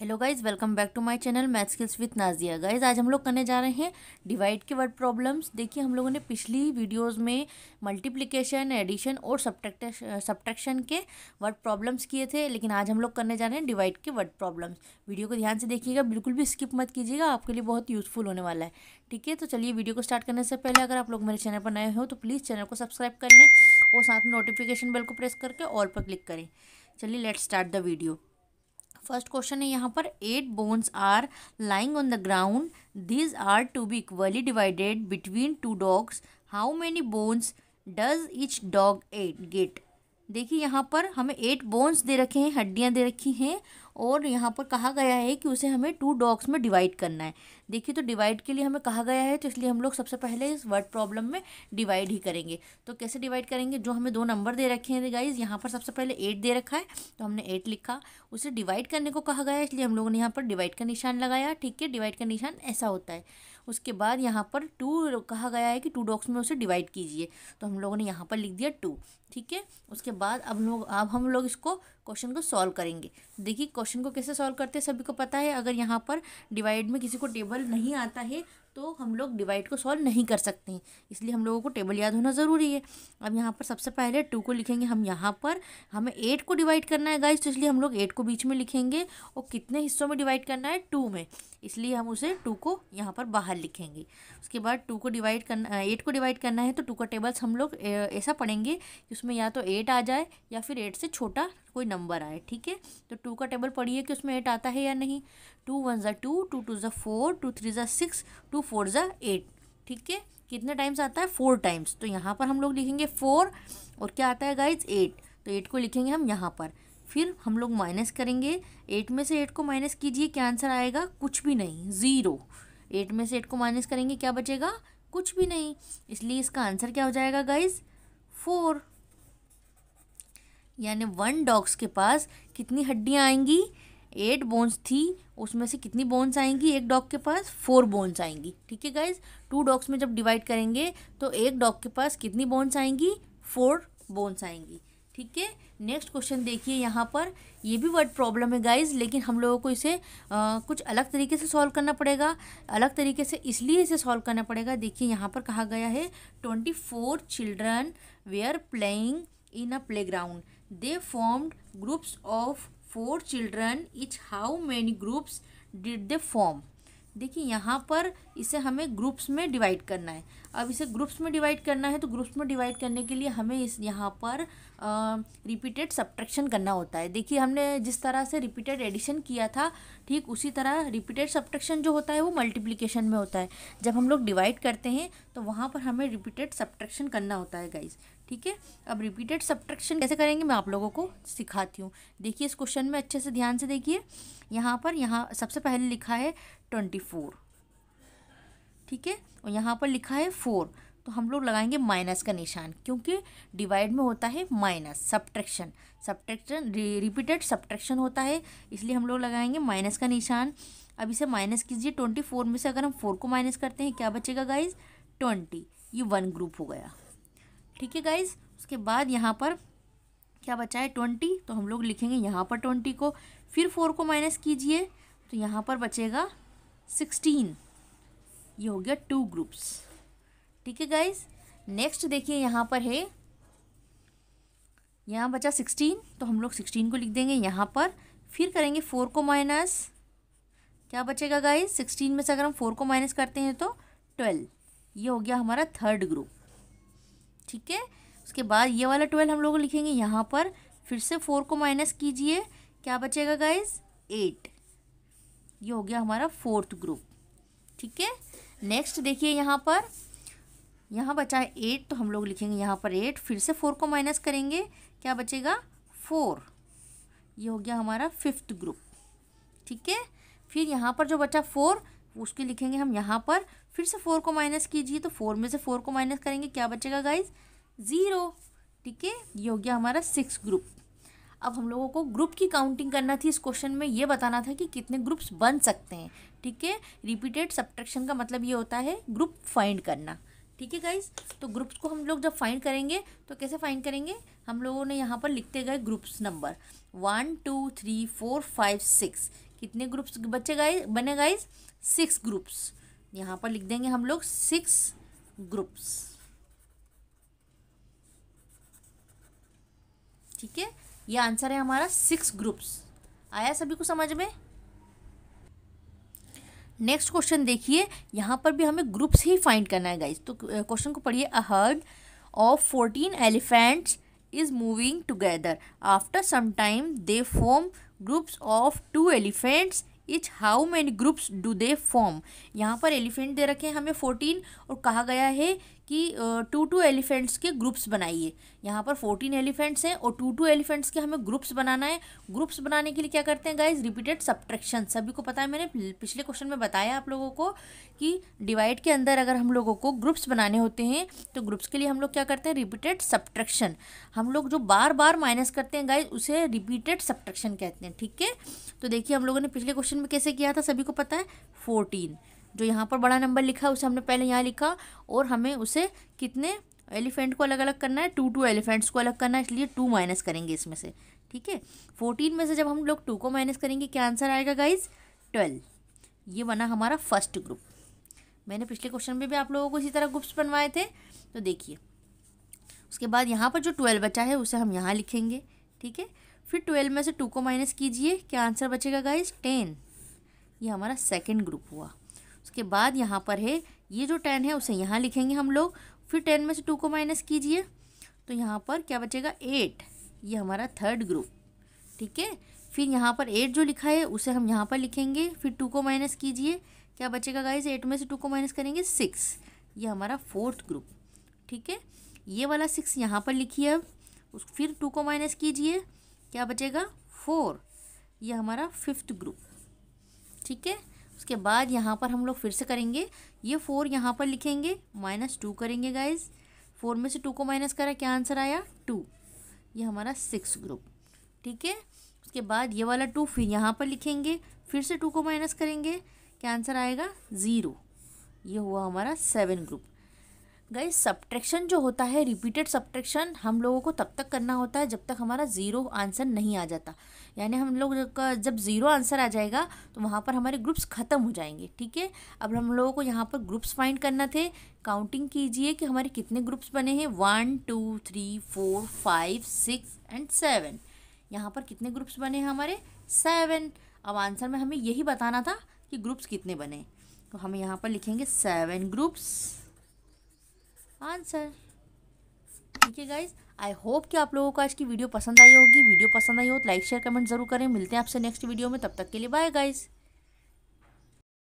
hello guys welcome back to my channel math skills with Nazia guys आज हम लोग करने जा रहे हैं डिवाइड के वर्ड प्रॉब्लम्स देखिए हम लोगों ने पिछली वीडियोस में मल्टीप्लिकेशन एडिशन और सब्ट्रैक्शन के वर्ड प्रॉब्लम्स किए थे लेकिन आज हम लोग करने जा रहे हैं डिवाइड के वर्ड प्रॉब्लम्स वीडियो को ध्यान से देखिएगा बिल्कुल भी स्किप मत कीजिएगा आपके लिए बहुत यूजफुल होने वाला है ठीक है तो चलिए वीडियो को स्टार्ट करने से पहले अगर आप लोग मेरे चैनल पर नए हो तो प्लीज़ चैनल को सब्सक्राइब कर लें और साथ में नोटिफिकेशन बेल को प्रेस करके ऑल पर क्लिक करें चलिए let start the video first question है यहाँ पर eight bones are lying on the ground these are to be equally divided between two dogs how many bones does each dog eat get देखिए यहाँ पर हमें eight bones दे रखे हैं हड्डियाँ दे रखी हैं और यहाँ पर कहा गया है कि उसे हमें टू डॉग्स में डिवाइड करना है देखिए तो डिवाइड के लिए हमें कहा गया है तो इसलिए हम लोग सबसे पहले इस वर्ड प्रॉब्लम में डिवाइड ही करेंगे तो कैसे डिवाइड करेंगे जो हमें दो नंबर दे रखे हैं गाइज यहाँ पर सबसे पहले एट दे रखा है तो हमने एट लिखा उसे डिवाइड करने को कहा गया है इसलिए हम लोगों ने यहाँ पर डिवाइड का निशान लगाया ठीक है डिवाइड का निशान ऐसा होता है उसके बाद यहाँ पर टू कहा गया है कि टू डॉक्स में उसे डिवाइड कीजिए तो हम लोगों ने यहाँ पर लिख दिया टू ठीक है उसके बाद अब लोग अब हम लोग इसको क्वेश्चन को सॉल्व करेंगे देखिए क्वेश्चन को कैसे सॉल्व करते हैं सभी को पता है अगर यहाँ पर डिवाइड में किसी को टेबल नहीं आता है तो हम लोग डिवाइड को सॉल्व नहीं कर सकते हैं इसलिए हम लोगों को टेबल याद होना ज़रूरी है अब यहाँ पर सबसे पहले टू को लिखेंगे हम यहाँ पर हमें एट को डिवाइड करना है गाइस तो इसलिए हम लोग एट को बीच में लिखेंगे और कितने हिस्सों में डिवाइड करना है टू में इसलिए हम उसे टू को यहाँ पर बाहर लिखेंगे उसके बाद टू को डिवाइड करना एट को डिवाइड करना है तो टू का टेबल्स हम लोग ऐसा पढ़ेंगे कि उसमें या तो एट आ जाए या फिर एट से छोटा कोई नंबर आए ठीक है तो टू का टेबल पढ़िए कि उसमें एट आता है या नहीं टू वन ज़ा टू टू टू ज़ा फोर टू थ्री ज़ा सिक्स टू टू फोर ज़ा एट ठीक है कितने टाइम्स आता है फोर टाइम्स तो यहाँ पर हम लोग लिखेंगे फोर और क्या आता है गाइज एट तो एट को लिखेंगे हम यहाँ पर फिर हम लोग माइनस करेंगे एट में से एट को माइनस कीजिए क्या आंसर आएगा कुछ भी नहीं ज़ीरो एट में से एट को माइनस करेंगे क्या बचेगा कुछ भी नहीं इसलिए इसका आंसर क्या हो जाएगा गाइज फोर यानी वन डॉग्स के पास कितनी हड्डियाँ आएंगी एट बोन्स थी उसमें से कितनी बोन्स आएंगी एक डॉग के पास फोर बोन्स आएंगी ठीक है गाइज टू डॉग्स में जब डिवाइड करेंगे तो एक डॉग के पास कितनी बोन्स आएंगी फोर बोन्स आएंगी ठीक है नेक्स्ट क्वेश्चन देखिए यहाँ पर ये भी वर्ड प्रॉब्लम है गाइज लेकिन हम लोगों को इसे आ, कुछ अलग तरीके से सॉल्व करना पड़ेगा अलग तरीके से इसलिए इसे सॉल्व करना पड़ेगा देखिए यहाँ पर कहा गया है twenty four children they are playing in a playground they formed groups of four children each how many groups did they form देखिए यहाँ पर इसे हमें ग्रुप्स में डिवाइड करना है अब इसे ग्रुप्स में डिवाइड करना है तो ग्रुप्स में डिवाइड करने के लिए हमें इस यहाँ पर रिपीटेड सब्ट्रैक्शन करना होता है देखिए हमने जिस तरह से रिपीटेड एडिशन किया था ठीक उसी तरह रिपीटेड सब्ट्रैक्शन जो होता है वो मल्टीप्लिकेशन में होता है जब हम लोग डिवाइड करते हैं तो वहाँ पर हमें रिपीटेड सब्ट्रैक्शन करना होता है गाइज ठीक है अब रिपीटेड सब्ट्रैक्शन कैसे करेंगे मैं आप लोगों को सिखाती हूँ देखिए इस क्वेश्चन में अच्छे से ध्यान से देखिए यहाँ पर यहाँ सबसे पहले लिखा है ट्वेंटी फोर ठीक है और यहाँ पर लिखा है फोर तो हम लोग लगाएंगे माइनस का निशान क्योंकि डिवाइड में होता है minus subtraction subtraction repeated subtraction होता है इसलिए हम लोग लगाएंगे माइनस का निशान अब इसे माइनस कीजिए ट्वेंटी फोर में से अगर हम फोर को माइनस करते हैं क्या बचेगा गाइज ट्वेंटी ये वन ग्रुप हो गया ठीक है गाइज उसके बाद यहाँ पर क्या बचा है ट्वेंटी तो हम लोग लिखेंगे यहाँ पर ट्वेंटी को फिर फोर को माइनस कीजिए तो यहाँ पर बचेगा सिक्सटीन ये हो गया टू ग्रुप्स ठीक है गाइज नेक्स्ट देखिए यहाँ पर है यहाँ बचा सिक्सटीन तो हम लोग सिक्सटीन को लिख देंगे यहाँ पर फिर करेंगे फोर को माइनस क्या बचेगा गाइज सिक्सटीन में से अगर हम फोर को माइनस करते हैं तो ट्वेल्व ये हो गया हमारा थर्ड ग्रुप ठीक है उसके बाद ये वाला ट्वेल्व हम लोग लिखेंगे यहाँ पर फिर से फोर को माइनस कीजिए क्या बचेगा गाइज एट ये हो गया हमारा फोर्थ ग्रुप ठीक है नेक्स्ट देखिए यहाँ पर यहाँ बचा है एट तो हम लोग लिखेंगे यहाँ पर एट फिर से फोर को माइनस करेंगे क्या बचेगा फोर ये हो गया हमारा फिफ्थ ग्रुप ठीक है फिर यहाँ पर जो बचा फोर उसके लिखेंगे हम यहाँ पर फिर से फोर को माइनस कीजिए तो फोर में से फोर को माइनस करेंगे क्या बचेगा गाइज ज़ीरो ठीक है ये हो गया हमारा सिक्स ग्रुप अब हम लोगों को ग्रुप की काउंटिंग करना थी इस क्वेश्चन में ये बताना था कि कितने ग्रुप्स बन सकते हैं ठीक है रिपीटेड सब्ट्रैक्शन का मतलब ये होता है ग्रुप फाइंड करना ठीक है गाइज तो ग्रुप्स को हम लोग जब फाइंड करेंगे तो कैसे फाइंड करेंगे हम लोगों ने यहाँ पर लिखते गए groups number one two three four five six कितने ग्रुप्स बच्चे गाइज बने गाइज सिक्स ग्रुप्स यहाँ पर लिख देंगे हम लोग सिक्स ग्रुप्स ठीक है ये आंसर है हमारा सिक्स ग्रुप्स आया सभी को समझ में नेक्स्ट क्वेश्चन देखिए यहाँ पर भी हमें ग्रुप्स ही फाइंड करना है गाइज तो क्वेश्चन को पढ़िए a herd of fourteen elephants is moving together after some time they form groups of two elephants each how many groups do they form यहाँ पर एलिफेंट दे रखे हैं हमें फोर्टीन और कहा गया है कि टू टू एलिफेंट्स के ग्रुप्स बनाइए यहाँ पर फोर्टीन एलिफेंट्स हैं और टू टू एलिफेंट्स के हमें ग्रुप्स बनाना है ग्रुप्स बनाने के लिए क्या करते हैं गाइज रिपीटेड सब्ट्रैक्शन सभी को पता है मैंने पिछले क्वेश्चन में बताया आप लोगों को कि डिवाइड के अंदर अगर हम लोगों को ग्रुप्स बनाने होते हैं तो ग्रुप्स के लिए हम लोग क्या करते हैं रिपीटेड सब्ट्रैक्शन हम लोग जो बार बार माइनस करते हैं गाइज उसे रिपीटेड सब्ट्रैक्शन कहते हैं ठीक है तो देखिए हम लोगों ने पिछले क्वेश्चन में कैसे किया था सभी को पता है फोर्टीन जो यहाँ पर बड़ा नंबर लिखा है उसे हमने पहले यहाँ लिखा और हमें उसे कितने एलिफेंट को अलग अलग करना है टू टू एलिफेंट्स को अलग करना है इसलिए टू माइनस करेंगे इसमें से ठीक है फोर्टीन में से जब हम लोग टू को माइनस करेंगे क्या आंसर आएगा गाइज ट्वेल्व ये बना हमारा फर्स्ट ग्रुप मैंने पिछले क्वेश्चन में भी आप लोगों को इसी तरह ग्रुप्स बनवाए थे तो देखिए उसके बाद यहाँ पर जो ट्वेल्व बचा है उसे हम यहाँ लिखेंगे ठीक है फिर ट्वेल्व में से टू को माइनस कीजिए क्या आंसर बचेगा गाइज टेन ये हमारा सेकेंड ग्रुप हुआ उसके बाद यहाँ पर है ये जो टेन है उसे यहाँ लिखेंगे हम लोग फिर टेन में से टू को माइनस कीजिए तो यहाँ पर क्या बचेगा एट ये हमारा थर्ड ग्रुप ठीक है फिर यहाँ पर एट जो लिखा है उसे हम यहाँ पर लिखेंगे फिर टू को माइनस कीजिए क्या बचेगा गाइज एट में से टू को माइनस करेंगे सिक्स ये हमारा फोर्थ ग्रुप ठीक है ये वाला सिक्स यहाँ पर लिखिए अब उस फिर टू को माइनस कीजिए क्या बचेगा फोर ये हमारा फिफ्थ ग्रुप ठीक है उसके बाद यहाँ पर हम लोग फिर से करेंगे ये फोर यहाँ पर लिखेंगे माइनस टू करेंगे गाइज फोर में से टू को माइनस करा क्या आंसर आया टू ये हमारा सिक्स ग्रुप ठीक है उसके बाद ये वाला टू फिर यहाँ पर लिखेंगे फिर से टू को माइनस करेंगे क्या आंसर आएगा ज़ीरो ये हुआ हमारा सेवन ग्रुप गई सब्ट्रैक्शन जो होता है रिपीटेड सब्ट्रैक्शन हम लोगों को तब तक करना होता है जब तक हमारा ज़ीरो आंसर नहीं आ जाता यानी हम लोग जब ज़ीरो आंसर आ जाएगा तो वहाँ पर हमारे ग्रुप्स ख़त्म हो जाएंगे ठीक है अब हम लोगों को यहाँ पर ग्रुप्स फाइंड करना थे काउंटिंग कीजिए कि हमारे कितने ग्रुप्स बने हैं one two three four five six and seven यहाँ पर कितने ग्रुप्स बने हैं हमारे सेवन अब आंसर में हमें यही बताना था कि ग्रुप्स कितने बने तो हम यहाँ पर लिखेंगे सेवन ग्रुप्स आंसर ठीक है गाइज आई होप कि आप लोगों को आज की वीडियो पसंद आई होगी वीडियो पसंद आई हो तो लाइक शेयर कमेंट जरूर करें मिलते हैं आपसे नेक्स्ट वीडियो में तब तक के लिए बाय गाइज़